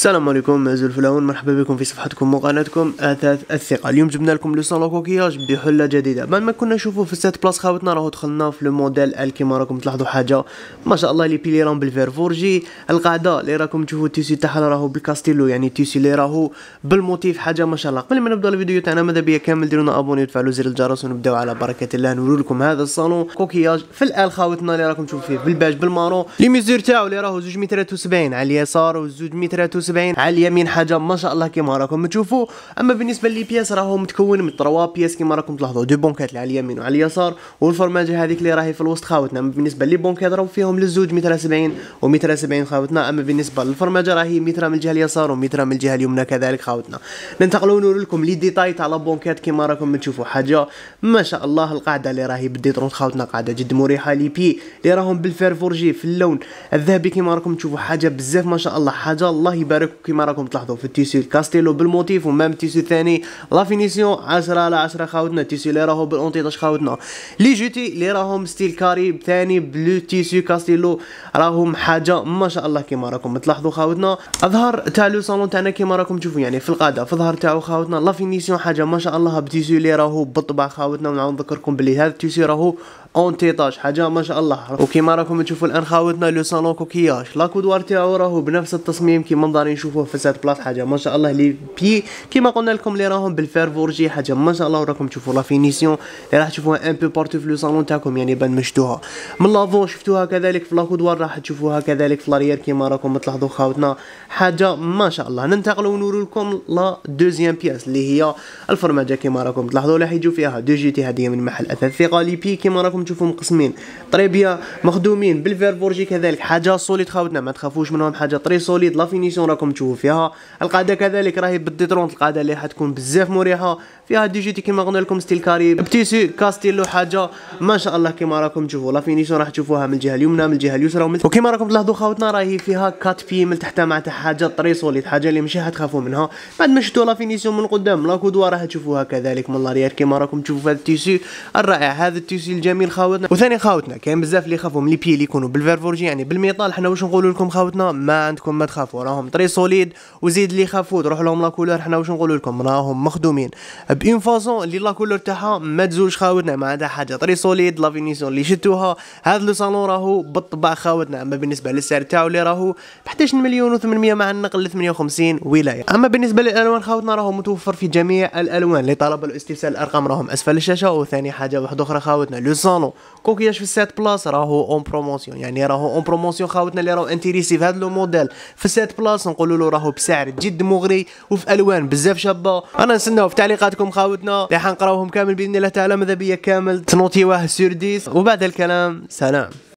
السلام عليكم اعزائي الفلاون مرحبا بكم في صفحتكم وقناتكم اثاث الثقه اليوم جبنا لكم لو صالون كوكياج بحله جديده بعد ما كنا نشوفوا في السات بلاس خاوتنا راهو دخلنا في لو موديل ال كيما راكم تلاحظوا حاجه ما شاء الله لي بيلي بالفير بالفيرفورجي القاعده اللي راكم تشوفوا التيسي تاعها راهو بالكاستيلو يعني التيسي اللي راهو بالموتيف حاجه ما شاء الله قبل ما نبدا الفيديو تاعنا ماذا بيا كامل ديرونا ابوني وتفعلوا زر الجرس ونبداو على بركه الله نورو لكم هذا الصالون كوكياج في الال خاوتنا اللي راكم تشوفوا فيه بالباج بالمارون لي ميزور تاعو اللي راهو 2 70 على اليسار و 2 70 على اليمين حاجه ما شاء الله كيما راكم تشوفوا اما بالنسبه بياس راهو متكون من طروا بياس كيما راكم تلاحظوا دو بونكات على اليمين وعلى اليسار والفرماجه هذيك اللي راهي في الوسط خاوتنا اما بالنسبه لي بونكات راهو فيهم للزوج متر 70 ومتر 70 خاوتنا اما بالنسبه للفرماجه راهي متر من الجهه اليسار ومتر من الجهه اليمنى كذلك خاوتنا ننتقلوا نور لكم لي ديتاي تاع لا بونكات كيما راكم تشوفوا حاجه ما شاء الله القاعده اللي راهي بالديترون خاوتنا قاعده جد مريحه لي بي اللي راهم بالفيرفورجي فورجي في اللون الذهبي كيما راكم تشوفوا حاجه بزاف ما شاء الله حاجه الله يبارك يبارك كيما راكم تلاحظوا في التيسي الكاستيلو بالموتيف ومام التيسي الثاني لا فينيسيون 10 على 10 خاوتنا التيسي اللي راهو بالانتيطاج خاوتنا لي جوتي اللي راهم ستيل كاري ثاني بلو تيسي كاستيلو راهم حاجه ما شاء الله كيما راكم تلاحظوا خاوتنا اظهر تاع لو صالون تاعنا كيما راكم تشوفوا يعني في القاعده في الظهر تاعو خاوتنا لا فينيسيون حاجه ما شاء الله بتيسي اللي راهو بالطبع خاوتنا ونعاود نذكركم بلي هذا التيسي راهو اونتيطاج حاجه ما شاء الله وكيما راكم تشوفوا الان خاوتنا لو صالون كوكياج لا كودوار تاعو راهو بنفس التصميم كيما راني نشوفوه في هاد بلاص حاجه ما شاء الله لي بي كيما قلنا لكم اللي راهم بالفيرفورجي حاجه ما شاء الله وراكم تشوفوا لا فينيسيون اللي راح تشوفوها ان بو بارتو في لو صالون تاعكم يعني بان مشتوها من لافون شفتوها كذلك في لاكودوار راح تشوفوها كذلك في لاريير كيما راكم تلاحظوا خاوتنا حاجه ما شاء الله ننتقل ونورو لكم لا دوزيام بياس اللي هي الفرماجه كيما راكم تلاحظوا راح يجوا فيها دو جي تي هذه من محل اثاث ثقه لي بي كيما راكم تشوفوا مقسمين طريبيا مخدومين بالفيرفورجي كذلك حاجه سوليد خاوتنا ما تخافوش منهم حاجه طري سوليد لا فينيسيون راكم تشوفوا فيها القاعده كذلك راهي بالديترونت القاعده اللي حتكون بزاف مريحه فيها دي تي كما قلنا لكم ستيل كاري بتيسي كاستيلو حاجه ما شاء الله كما راكم تشوفوا لا فينيشن راح تشوفوها من الجهه اليمنى من الجهه اليسرى ومن وكما راكم تلاحظوا خاوتنا راهي فيها كات بي من تحتها مع حاجه طريسوليت حاجه اللي ماشي حتخافوا منها بعد ما شفتوا لا فينيسيون من قدام لا كودوا راح تشوفوها كذلك من لاريير كما راكم تشوفوا في هذا التيسي الرائع هذا التيسي الجميل خاوتنا وثاني خاوتنا كاين بزاف اللي يخافوا من لي بي اللي يكونوا بالفيرفورجي يعني بالميطال حنا واش نقول لكم خاوتنا ما عندكم ما تخافوا راهم طري سوليد وزيد اللي خافود روح لهم لاكولور حنا واش نقول لكم راهم مخدومين بإون فاسون اللي لاكولور تاعها ما تزوج خاوتنا ما عندها حاجه طري سوليد لا فينيسيون اللي شتوها هذا لو صالون راهو بالطبع خاوتنا اما بالنسبه للسعر تاعو اللي راهو ب 11 مليون و800 مع النقل ل 58 ولايه اما بالنسبه للالوان خاوتنا راهو متوفر في جميع الالوان اللي طلب الاستفسار الارقام راهم اسفل الشاشه وثاني حاجه واحده اخرى خاوتنا لو صالون كوكياج في السات بلاس راهو اون بروموسيون يعني راهو اون بروموسيون خاوتنا اللي راهو انتيريسي في هذا لو موديل في السات بلاس يقولوا له راهو بسعر جد مغري وفي الوان بزاف شابه انا نستناو في تعليقاتكم خاوتنا اللي حنقراوهم كامل باذن الله تعالى ماذا بيا كامل تنوتيوه سور 10 وبعد الكلام سلام